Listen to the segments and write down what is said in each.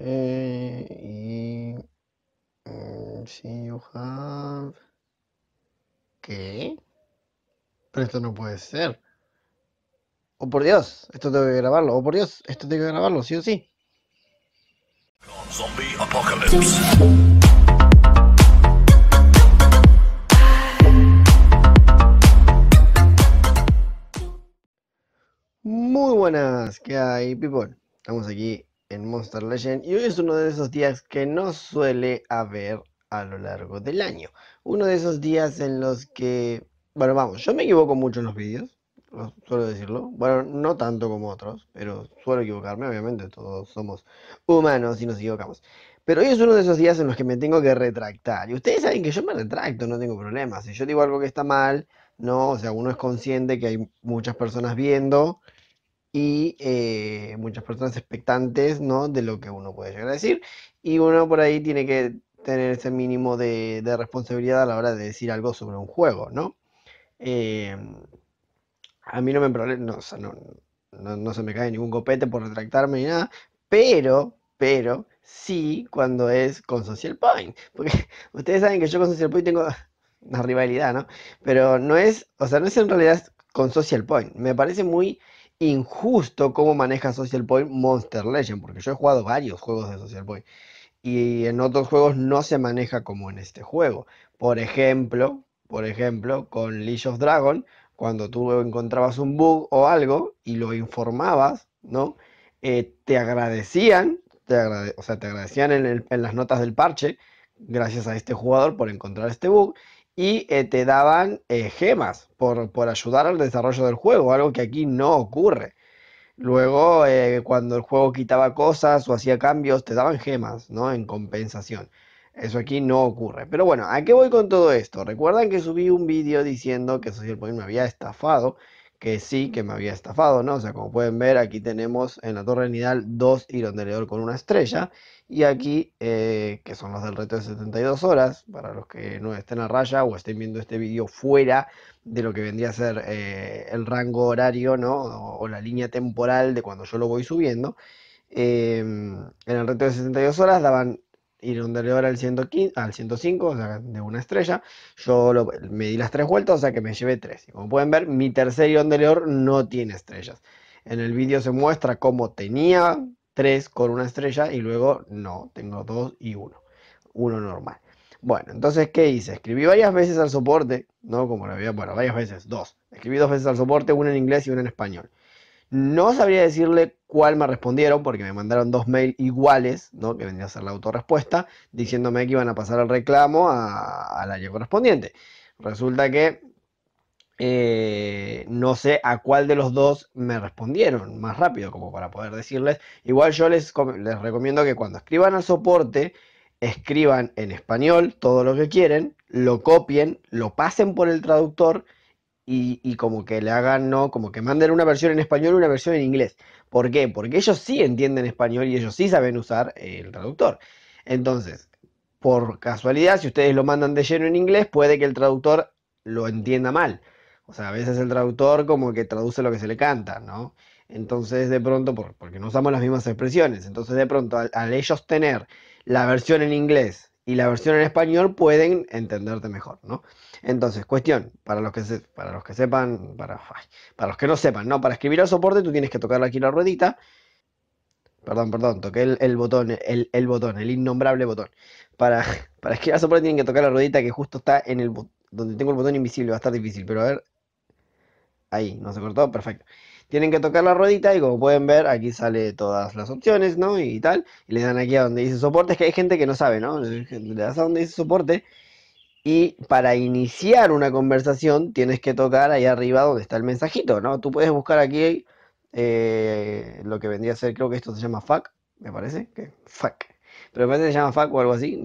Eh, y si you have. ¿Qué? Pero esto no puede ser. Oh por Dios, esto tengo que grabarlo. Oh por Dios, esto tengo que grabarlo, sí o sí. Muy buenas, ¿qué hay, people? Estamos aquí en Monster Legend y hoy es uno de esos días que no suele haber a lo largo del año. Uno de esos días en los que, bueno, vamos, yo me equivoco mucho en los vídeos, suelo decirlo. Bueno, no tanto como otros, pero suelo equivocarme, obviamente, todos somos humanos y nos equivocamos. Pero hoy es uno de esos días en los que me tengo que retractar. Y ustedes saben que yo me retracto, no tengo problemas. Si yo digo algo que está mal, no, o sea, uno es consciente que hay muchas personas viendo y eh, muchas personas expectantes ¿no? de lo que uno puede llegar a decir y uno por ahí tiene que tener ese mínimo de, responsabilidad a la hora de decir algo sobre un juego, ¿no? Em, a mí no me no, no, se me cae ningún copete por retractarme ni nada, pero, pero sí cuando es con Social Point, porque ustedes saben que yo con Social Point tengo una rivalidad, ¿no? Pero no es, o sea, no es en realidad con Social Point, me parece muy injusto cómo maneja Social Point Monster Legend, porque yo he jugado varios juegos de Social Point y en otros juegos no se maneja como en este juego. Por ejemplo, por ejemplo, con League of Dragon, cuando tú encontrabas un bug o algo y lo informabas, ¿no? Eh, te agradecían, te sea, te agradecían en las notas del parche, gracias a este jugador por encontrar este bug, y eh, te daban eh, gemas por, ayudar al desarrollo del juego, algo que aquí no ocurre. Luego, eh, cuando el juego quitaba cosas o hacía cambios, te daban gemas, ¿no? En compensación. Eso aquí no ocurre. Pero bueno, ¿a qué voy con todo esto? Recuerdan que subí un vídeo diciendo que Social Point me había estafado que sí que me había estafado, ¿no? O sea, como pueden ver, aquí tenemos en la torre nidal dos Iron de con una estrella. Y aquí, eh, que son los del reto de 72 horas, para los que no estén a raya o estén viendo este vídeo fuera de lo que vendría a ser eh, el rango horario, ¿no? O, la línea temporal de cuando yo lo voy subiendo. Em, en el reto de 72 horas daban ir un al, 105, o sea, de una estrella. Yo me di las tres vueltas, o sea que me llevé tres. Y como pueden ver, mi tercer ion de no tiene estrellas. En el vídeo se muestra cómo tenía tres con una estrella y luego no, tengo dos y uno. Uno normal. Bueno, entonces, ¿qué hice? Escribí varias veces al soporte, ¿no? Como lo había, bueno, varias veces, dos. Escribí dos veces al soporte, una en inglés y una en español. No sabría decirle cuál me respondieron, porque me mandaron dos mails iguales, ¿no? que vendría a ser la autorrespuesta, diciéndome que iban a pasar el reclamo al año correspondiente. Resulta que eh, no sé a cuál de los dos me respondieron más rápido, como para poder decirles. Igual yo les recomiendo que cuando escriban al soporte, escriban en español todo lo que quieren, lo copien, lo pasen por el traductor y, como que le hagan, ¿no? Como que manden una versión en español y una versión en inglés. ¿Por qué? Porque ellos sí entienden español y ellos sí saben usar el traductor. Entonces, por casualidad, si ustedes lo mandan de lleno en inglés, puede que el traductor lo entienda mal. O sea, a veces el traductor como que traduce lo que se le canta, ¿no? Entonces, de pronto, porque no usamos las mismas expresiones, entonces de pronto, al ellos tener la versión en inglés y la versión en español pueden entenderte mejor, ¿no? Entonces, cuestión, para los que, para los que sepan, para, para los que no sepan, ¿no? Para escribir al soporte tú tienes que tocar aquí la ruedita. Perdón, perdón, toqué el, botón, el, botón, el innombrable botón. Para, para escribir al soporte tienen que tocar la ruedita que justo está en el donde tengo el botón invisible, va a estar difícil, pero a ver. Ahí, no se cortó, perfecto tienen que tocar la ruedita y como pueden ver aquí sale todas las opciones, ¿no? Y tal, y le dan aquí a donde dice soporte, es que hay gente que no sabe, ¿no? Le das a donde dice soporte y para iniciar una conversación tienes que tocar ahí arriba donde está el mensajito, ¿no? Tú puedes buscar aquí eh, lo que vendría a ser, creo que esto se llama FAQ, me parece, que FAQ. Pero me parece que se llama FAQ o algo así,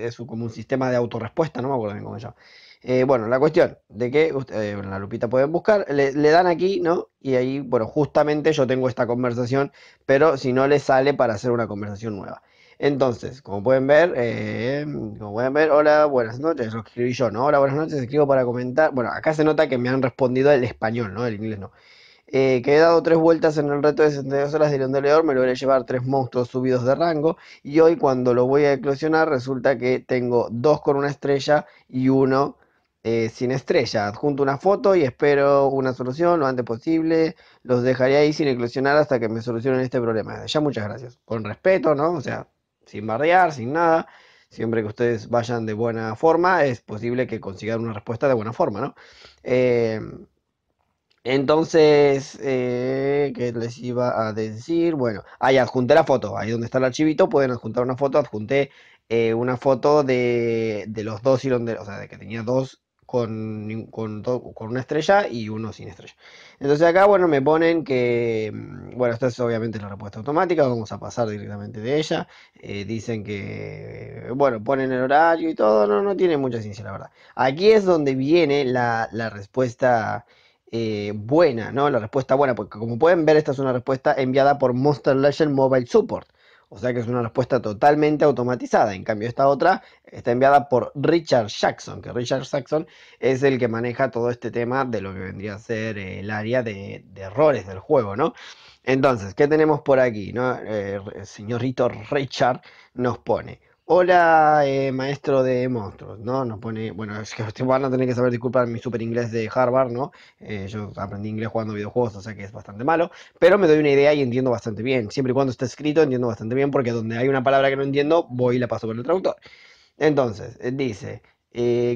es como un sistema de autorrespuesta, no me acuerdo bien cómo se llama. Eh, bueno, la cuestión de que ustedes eh, la lupita pueden buscar, le, dan aquí, ¿no? Y ahí, bueno, justamente yo tengo esta conversación, pero si no le sale para hacer una conversación nueva. Entonces, como pueden ver, eh, como pueden ver, hola, buenas noches, lo escribí yo, ¿no? Hola, buenas noches, escribo para comentar. Bueno, acá se nota que me han respondido el español, ¿no? El inglés no. que he dado tres vueltas en el reto de 62 horas del León, me lo a llevar tres monstruos subidos de rango y hoy cuando lo voy a eclosionar resulta que tengo dos con una estrella y uno eh, sin estrella. Adjunto una foto y espero una solución lo antes posible. Los dejaré ahí sin eclosionar hasta que me solucionen este problema. Ya muchas gracias. Con respeto, ¿no? O sea, sin bardear, sin nada. Siempre que ustedes vayan de buena forma, es posible que consigan una respuesta de buena forma, ¿no? Em, entonces, eh, ¿qué les iba a decir? Bueno, ahí adjunté la foto, ahí donde está el archivito, pueden adjuntar una foto, adjunté eh, una foto de, de los dos donde, o sea, de que tenía dos con, con, con, una estrella y uno sin estrella. Entonces acá, bueno, me ponen que, mm, bueno, esta es obviamente la respuesta automática, vamos a pasar directamente de ella. Eh, dicen que, eh, bueno, ponen el horario y todo, no, no tiene mucha ciencia, la verdad. Aquí es donde viene la, la respuesta eh, buena, ¿no? La respuesta buena, porque como pueden ver, esta es una respuesta enviada por Monster Legend Mobile Support. O sea que es una respuesta totalmente automatizada. En cambio, esta otra está enviada por Richard Jackson, que Richard Jackson es el que maneja todo este tema de lo que vendría a ser eh, el área de, errores del juego, ¿no? Entonces, ¿qué tenemos por aquí? No? Eh, el señorito Richard nos pone. Hola, eh, maestro de monstruos, ¿no? Nos pone, bueno, es que van a tener que saber disculpar mi super inglés de Harvard, ¿no? Eh, yo aprendí inglés jugando videojuegos, o sea que es bastante malo, pero me doy una idea y entiendo bastante bien. Siempre y cuando esté escrito entiendo bastante bien porque donde hay una palabra que no entiendo, voy y la paso por el traductor. Entonces, eh, dice,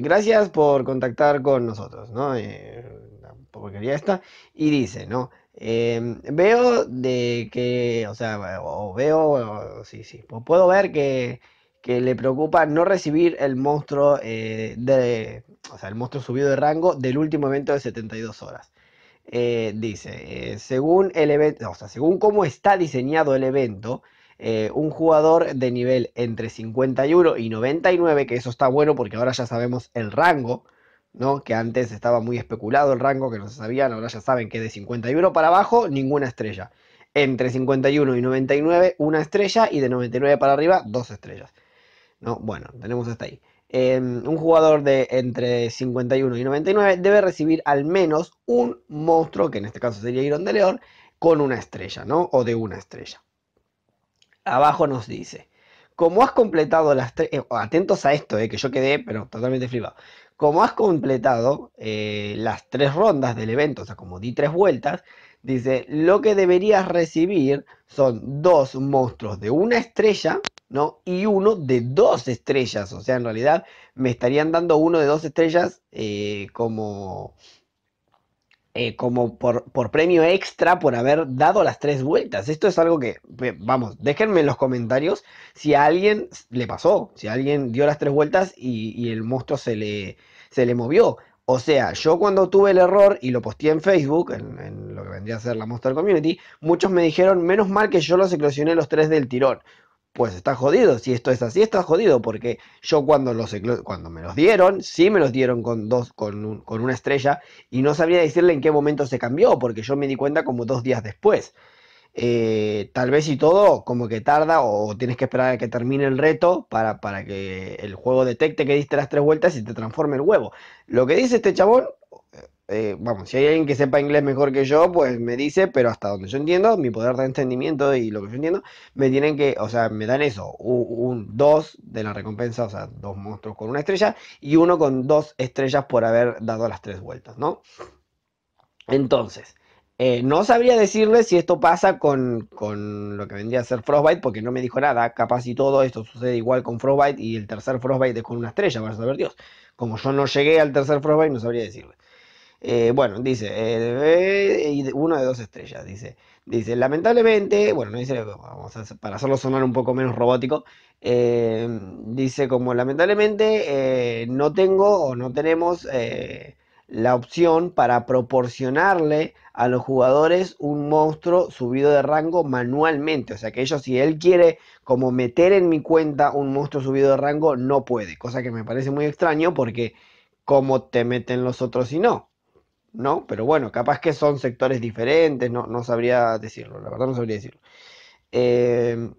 gracias por contactar con nosotros, ¿no? la porquería esta. Y dice, ¿no? Em, veo de que, o sea, o veo, sí, sí, puedo ver que que le preocupa no recibir el monstruo eh, de, o sea, el monstruo subido de rango del último evento de 72 horas. Eh, dice, eh, según el evento, o sea, según cómo está diseñado el evento, un jugador de nivel entre 51 y 99, que eso está bueno porque ahora ya sabemos el rango, ¿no? Que antes estaba muy especulado el rango, que no se sabían, ahora ya saben que de 51 para abajo, ninguna estrella. Entre 51 y 99, una estrella, y de 99 para arriba, dos estrellas. Bueno, tenemos hasta ahí. Em, un jugador de entre 51 y 99 debe recibir al menos un monstruo, que en este caso sería Iron de León, con una estrella, ¿no? O de una estrella. Abajo nos dice, como has completado las tres... Eh, atentos a esto, eh, que yo quedé, pero totalmente flipado. Como has completado eh, las tres rondas del evento, o sea, como di tres vueltas, dice, lo que deberías recibir son dos monstruos de una estrella ¿no? Y uno de dos estrellas, o sea, en realidad me estarían dando uno de dos estrellas eh, como, eh, como por, premio extra por haber dado las tres vueltas. Esto es algo que, vamos, déjenme en los comentarios si a alguien le pasó, si a alguien dio las tres vueltas y, el monstruo se le, se le movió. O sea, yo cuando tuve el error y lo posté en Facebook, en, lo que vendría a ser la Monster Community, muchos me dijeron, menos mal que yo los eclosioné los tres del tirón pues está jodido. Si esto es así, está jodido, porque yo cuando, los, cuando me los dieron, sí me los dieron con, dos, con, una estrella y no sabía decirle en qué momento se cambió, porque yo me di cuenta como dos días después. Eh, tal vez y todo, como que tarda o tienes que esperar a que termine el reto para, para que el juego detecte que diste las tres vueltas y te transforme el huevo. Lo que dice este chabón eh, vamos, si hay alguien que sepa inglés mejor que yo, pues me dice, pero hasta donde yo entiendo, mi poder de entendimiento y lo que yo entiendo, me tienen que, o sea, me dan eso, un de la recompensa, o sea, dos monstruos con una estrella y uno con dos estrellas por haber dado las tres vueltas, ¿no? Entonces, eh, no sabría decirle si esto pasa con, lo que vendría a ser Frostbite, porque no me dijo nada. Capaz y todo esto sucede igual con Frostbite y el tercer Frostbite es con una estrella, vamos a saber Dios. Como yo no llegué al tercer Frostbite, no sabría decirle. Eh, bueno, dice, eh, uno de dos estrellas, dice. Dice, lamentablemente, bueno, no dice, vamos a, para hacerlo sonar un poco menos robótico, eh, dice como lamentablemente no tengo o no tenemos la opción para proporcionarle a los jugadores un monstruo subido de rango manualmente. O sea que ellos, si él quiere como meter en mi cuenta un monstruo subido de rango, no puede. Cosa que me parece muy extraño porque como te meten los otros y no. ¿no? Pero bueno, capaz que son sectores diferentes, no, sabría decirlo, la verdad no sabría decirlo. Em,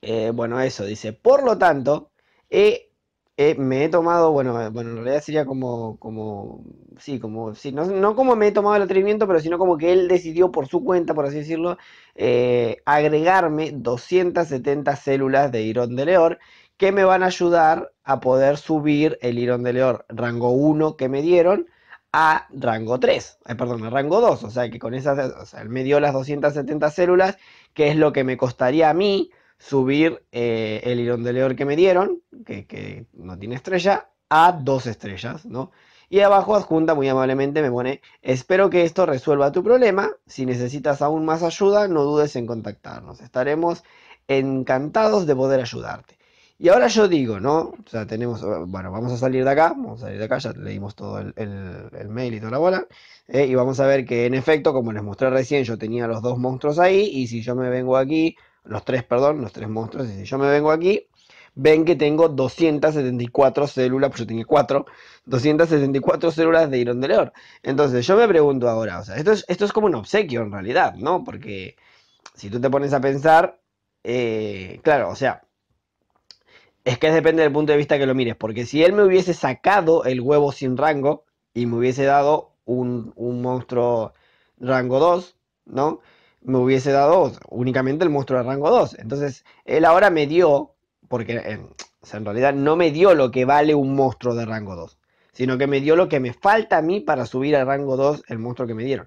eh, bueno, eso dice. Por lo tanto, me he tomado, bueno, eh, bueno, en realidad sería como, como, sí, como, no, no, como me he tomado el atrevimiento, pero sino como que él decidió por su cuenta, por así decirlo, eh, agregarme 270 células de Irón de Leor que me van a ayudar a poder subir el Irón de Leor rango 1 que me dieron a rango 3, eh, perdón, a rango 2, o sea que con esas, él me dio las 270 células, que es lo que me costaría a mí subir eh, de león que me dieron, que, que, no tiene estrella, a dos estrellas, ¿no? Y abajo adjunta muy amablemente me pone, espero que esto resuelva tu problema, si necesitas aún más ayuda, no dudes en contactarnos, estaremos encantados de poder ayudarte. Y ahora yo digo, ¿no? O sea, tenemos, bueno, vamos a salir de acá, vamos a salir de acá, ya leímos todo el, mail y toda la bola, eh, y vamos a ver que en efecto, como les mostré recién, yo tenía los dos monstruos ahí, y si yo me vengo aquí, los tres, perdón, los tres monstruos, y si yo me vengo aquí, ven que tengo 274 células, pues yo tenía cuatro. 274 células de Irón de León. Entonces yo me pregunto ahora, o sea, esto es, esto es como un obsequio en realidad, ¿no? Porque si tú te pones a pensar, eh, claro, o sea, es que depende del punto de vista que lo mires, porque si él me hubiese sacado el huevo sin rango y me hubiese dado un, monstruo rango 2, ¿no? Me hubiese dado únicamente el monstruo de rango 2. Entonces, él ahora me dio, porque eh, en, realidad no me dio lo que vale un monstruo de rango 2, sino que me dio lo que me falta a mí para subir al rango 2 el monstruo que me dieron.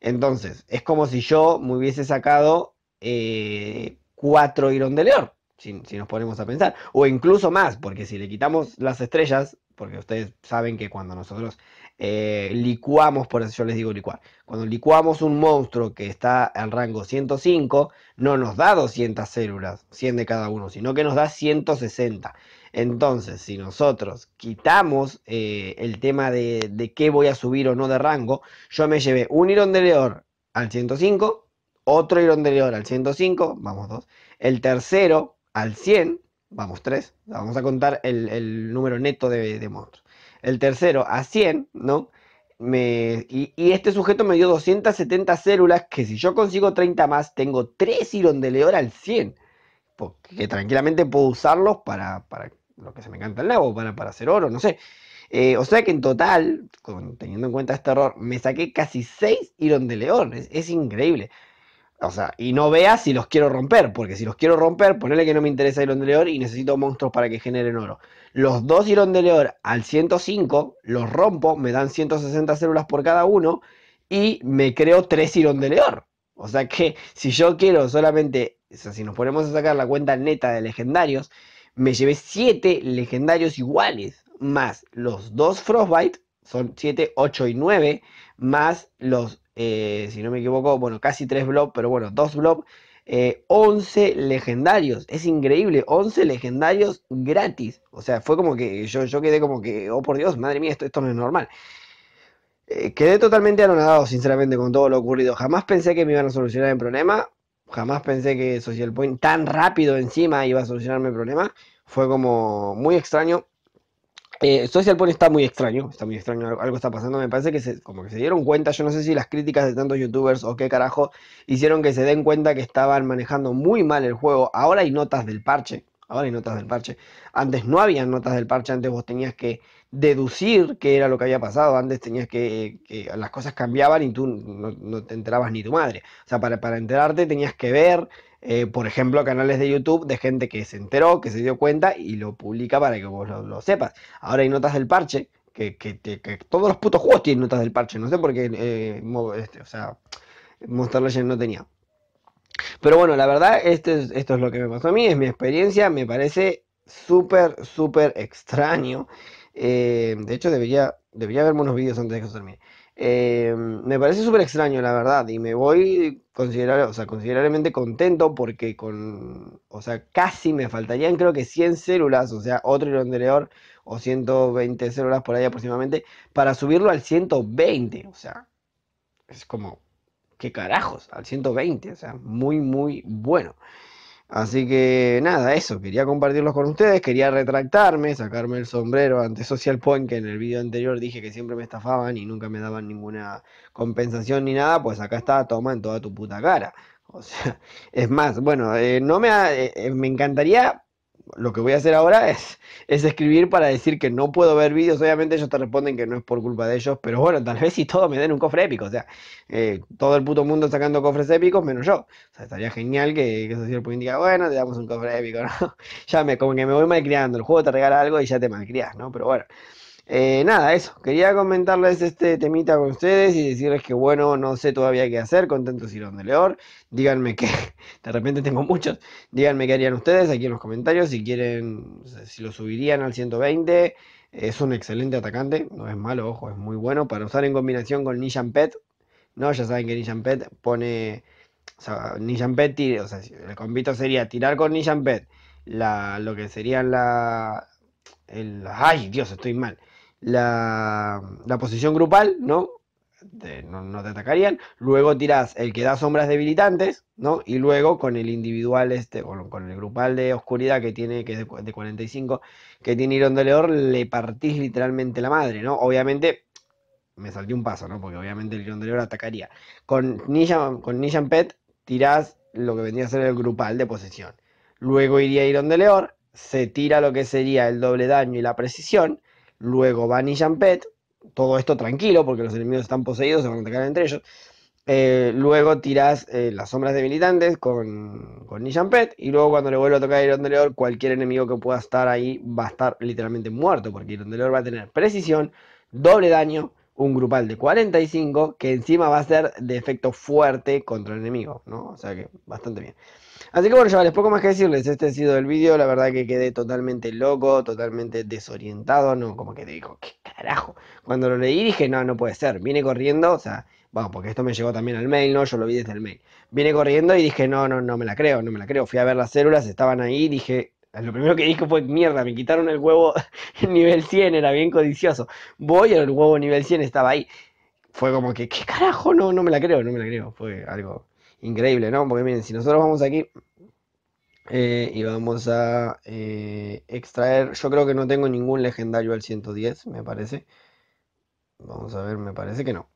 Entonces, es como si yo me hubiese sacado 4 eh, Irón de León si, nos ponemos a pensar. O incluso más, porque si le quitamos las estrellas, porque ustedes saben que cuando nosotros eh, licuamos, por eso yo les digo licuar, cuando licuamos un monstruo que está al rango 105, no nos da 200 células, 100 de cada uno, sino que nos da 160. Entonces, si nosotros quitamos eh, el tema de, de qué voy a subir o no de rango, yo me llevé un irón de león al 105, otro irón de león al 105, vamos dos, el tercero al 100, vamos 3, vamos a contar el, número neto de, monstruos. El tercero a 100, ¿no? Me, y, este sujeto me dio 270 células que si yo consigo 30 más, tengo 3 de león al 100. Porque tranquilamente puedo usarlos para, lo que se me encanta el lago, para, hacer oro, no sé. Eh, o sea que en total, teniendo en cuenta este error, me saqué casi 6 de león. es increíble. O sea, y no vea si los quiero romper, porque si los quiero romper, ponele que no me interesa Iron de Leor y necesito monstruos para que generen oro. Los dos Iron de Leor al 105, los rompo, me dan 160 células por cada uno y me creo tres Iron de Leor. O sea que si yo quiero solamente, si nos ponemos a sacar la cuenta neta de legendarios, me llevé 7 legendarios iguales, más los dos Frostbite, son 7, 8 y 9, más los eh, si no me equivoco, bueno, casi 3 blogs, pero bueno, 2 blogs 11 eh, legendarios, es increíble, 11 legendarios gratis, o sea, fue como que yo, yo quedé como que, oh por Dios, madre mía, esto, esto no es normal. Eh, quedé totalmente anonadado, sinceramente, con todo lo ocurrido. Jamás pensé que me iban a solucionar el problema. Jamás pensé que Social Point tan rápido encima iba a solucionar mi problema. Fue como muy extraño. Eh, Social Pony está muy extraño, está muy extraño, algo está pasando, me parece que se, como que se dieron cuenta, yo no sé si las críticas de tantos youtubers o qué carajo hicieron que se den cuenta que estaban manejando muy mal el juego, ahora hay notas del parche, ahora hay notas del parche, antes no había notas del parche, antes vos tenías que deducir qué era lo que había pasado, antes tenías que, las cosas cambiaban y tú no, te enterabas ni tu madre, o sea, para, para enterarte tenías que ver eh, por ejemplo, canales de YouTube de gente que se enteró, que se dio cuenta y lo publica para que vos lo, sepas. Ahora hay notas del parche, que, todos los putos juegos tienen notas del parche, no sé por qué, eh, este, o sea, Monster Legend no tenía. Pero bueno, la verdad, este esto es, lo que me pasó a mí, es mi experiencia, me parece súper, súper extraño. Eh, de hecho, debería, debería verme unos vídeos antes de que se termine. Eh, me parece súper extraño, la verdad, y me voy considerar o sea, considerablemente contento porque con, o sea, casi me faltarían creo que 100 células, o sea, otro lo anterior o 120 células por ahí aproximadamente, para subirlo al 120, o sea, es como, qué carajos, al 120, o sea, muy, muy bueno. Así que nada, eso, quería compartirlos con ustedes, quería retractarme, sacarme el sombrero ante Social Point, que en el video anterior dije que siempre me estafaban y nunca me daban ninguna compensación ni nada, pues acá está, toma en toda tu puta cara. O sea, es más, bueno, eh, no me, eh, eh, me encantaría lo que voy a hacer ahora es, es escribir para decir que no puedo ver vídeos. Obviamente ellos te responden que no es por culpa de ellos, pero bueno, tal vez si todo me den un cofre épico. O sea, eh, todo el puto mundo sacando cofres épicos, menos yo. O sea, estaría genial que, que Social Point diga, bueno, te damos un cofre épico, ¿no? ya me, como que me voy malcriando. El juego te regala algo y ya te malcrias, ¿no? Pero bueno. Eh, nada, eso. Quería comentarles este temita con ustedes y decirles que, bueno, no sé todavía qué hacer Contentos y donde de Leor Díganme que, de repente tengo muchos. Díganme qué harían ustedes aquí en los comentarios. Si quieren, si lo subirían al 120. Es un excelente atacante, no es malo, ojo, es muy bueno para usar en combinación con Nishan Pet. No, ya saben que Nishan Pet pone. O sea, Nishan Pet, o sea, el convito sería tirar con Nishan Pet la, lo que serían la. El, ay, Dios, estoy mal la, posición grupal, ¿no? Te, no, te atacarían. Luego tirás el que da sombras debilitantes, ¿no? Y luego con el individual, este, con el grupal de oscuridad que tiene, que es de, 45, que tiene Irón Leor, le partís literalmente la madre, ¿no? Obviamente, me salté un paso, ¿no? Porque obviamente el de Leor atacaría. Con Nishan, con Nishan Pet tirás lo que vendría a ser el grupal de posesión. Luego iría Iron de Leor, se tira lo que sería el doble daño y la precisión Luego van y Champet, todo esto tranquilo porque los enemigos están poseídos, se van a atacar entre ellos. Eh, luego tiras eh, las sombras de con, con Nishan Pet. Y luego cuando le vuelva a tocar Iron Deleor, cualquier enemigo que pueda estar ahí va a estar literalmente muerto. Porque Iron va a tener precisión, doble daño un grupal de 45 que encima va a ser de efecto fuerte contra el enemigo, ¿no? O sea que bastante bien. Así que bueno, chavales, poco más que decirles. Este ha sido el vídeo. La verdad que quedé totalmente loco, totalmente desorientado, ¿no? Como que te digo, ¿qué carajo? Cuando lo leí dije, no, no puede ser. Vine corriendo, o sea, bueno, porque esto me llegó también al mail, ¿no? Yo lo vi desde el mail. Vine corriendo y dije, no, no, no me la creo, no me la creo. Fui a ver las células, estaban ahí, dije, lo primero que dijo fue, mierda, me quitaron el huevo nivel 100, era bien codicioso. Voy al huevo nivel 100 estaba ahí. Fue como que, ¿qué carajo? No, no me la creo, no me la creo. Fue algo increíble, ¿no? Porque miren, si nosotros vamos aquí eh, y vamos a eh, extraer, yo creo que no tengo ningún legendario al 110, me parece. Vamos a ver, me parece que no.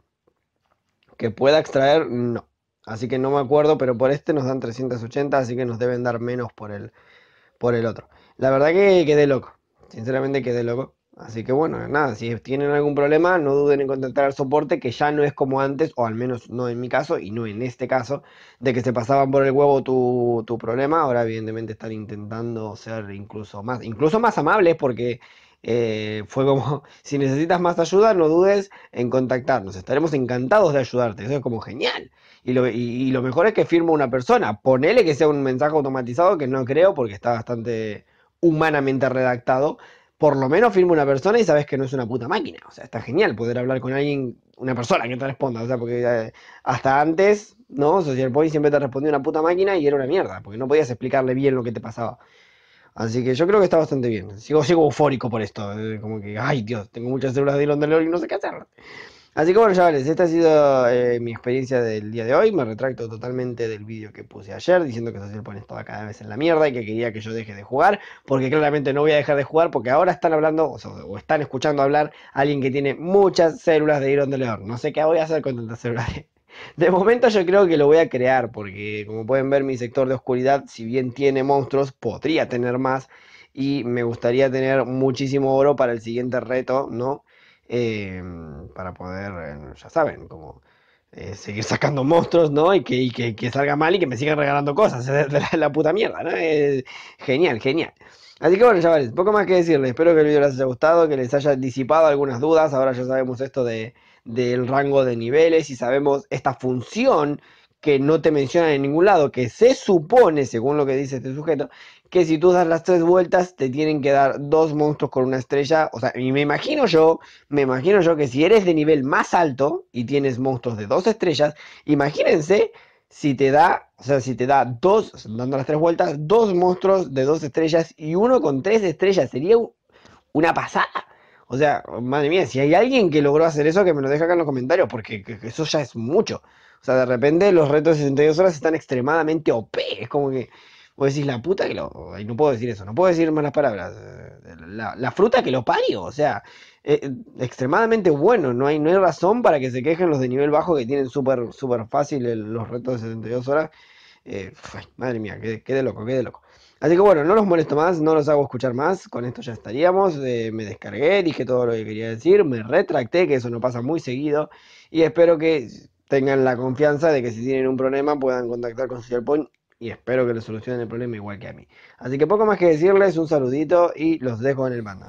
Que pueda extraer, no. Así que no me acuerdo, pero por este nos dan 380, así que nos deben dar menos por el por el otro. La verdad que quedé loco, sinceramente quedé loco. Así que bueno, nada, si tienen algún problema, no duden en contactar al soporte, que ya no es como antes, o al menos no en mi caso, y no en este caso, de que se pasaban por el huevo tu, problema. Ahora, evidentemente, están intentando ser incluso más, incluso más amables, porque eh, fue como, si necesitas más ayuda, no dudes en contactarnos, estaremos encantados de ayudarte, eso es como genial. Y lo, y, lo mejor es que firma una persona, ponele que sea un mensaje automatizado, que no creo porque está bastante humanamente redactado, por lo menos firma una persona y sabes que no es una puta máquina. O sea, está genial poder hablar con alguien, una persona que te responda. O sea, porque eh, hasta antes, ¿no? Social Point siempre te respondía una puta máquina y era una mierda, porque no podías explicarle bien lo que te pasaba. Así que yo creo que está bastante bien. Sigo, sigo eufórico por esto. Eh, como que, ay Dios, tengo muchas células de Iron de y no sé qué hacer. Así que bueno, chavales, esta ha sido eh, mi experiencia del día de hoy. Me retracto totalmente del vídeo que puse ayer diciendo que Social pone estaba cada vez en la mierda y que quería que yo deje de jugar, porque claramente no voy a dejar de jugar porque ahora están hablando o, están escuchando hablar alguien que tiene muchas células de Iron de León. No sé qué voy a hacer con tantas células de, de momento yo creo que lo voy a crear, porque como pueden ver mi sector de oscuridad, si bien tiene monstruos, podría tener más. Y me gustaría tener muchísimo oro para el siguiente reto, ¿no? Em, para poder, em, ya saben, como eh, seguir sacando monstruos, ¿no? Y, que, que, salga mal y que me sigan regalando cosas Es la, puta mierda, ¿no? genial, genial. Así que bueno, chavales, poco más que decirles. Espero que el video les haya gustado, que les haya disipado algunas dudas. Ahora ya sabemos esto de del rango de niveles y sabemos esta función que no te mencionan en ningún lado, que se supone, según lo que dice este sujeto, que si tú das las tres vueltas te tienen que dar dos monstruos con una estrella, o sea, y me imagino yo, me imagino yo que si eres de nivel más alto y tienes monstruos de dos estrellas, imagínense si te da, o sea, si te da dos, dando las tres vueltas, dos monstruos de dos estrellas y uno con tres estrellas, sería una pasada. O sea, madre mía, si hay alguien que logró hacer eso, que me lo deje acá en los comentarios, porque eso ya es mucho. O sea, de repente los retos de 62 horas están extremadamente OP. Es como que vos decís la puta que lo. no puedo decir eso, no puedo decir malas palabras. Eh, la, fruta que lo parió, o sea, eh, eh, extremadamente bueno. No hay, no hay razón para que se quejen los de nivel bajo que tienen súper fácil los retos de 72 horas. madre mía, qué, qué de loco, qué de loco. Así que bueno, no los molesto más, no los hago escuchar más, con esto ya estaríamos, eh, me descargué, dije todo lo que quería decir, me retracté, que eso no pasa muy seguido, y espero que tengan la confianza de que si tienen un problema puedan contactar con Social y espero que les solucionen el problema igual que a mí. Así que poco más que decirles, un saludito y los dejo en el banda.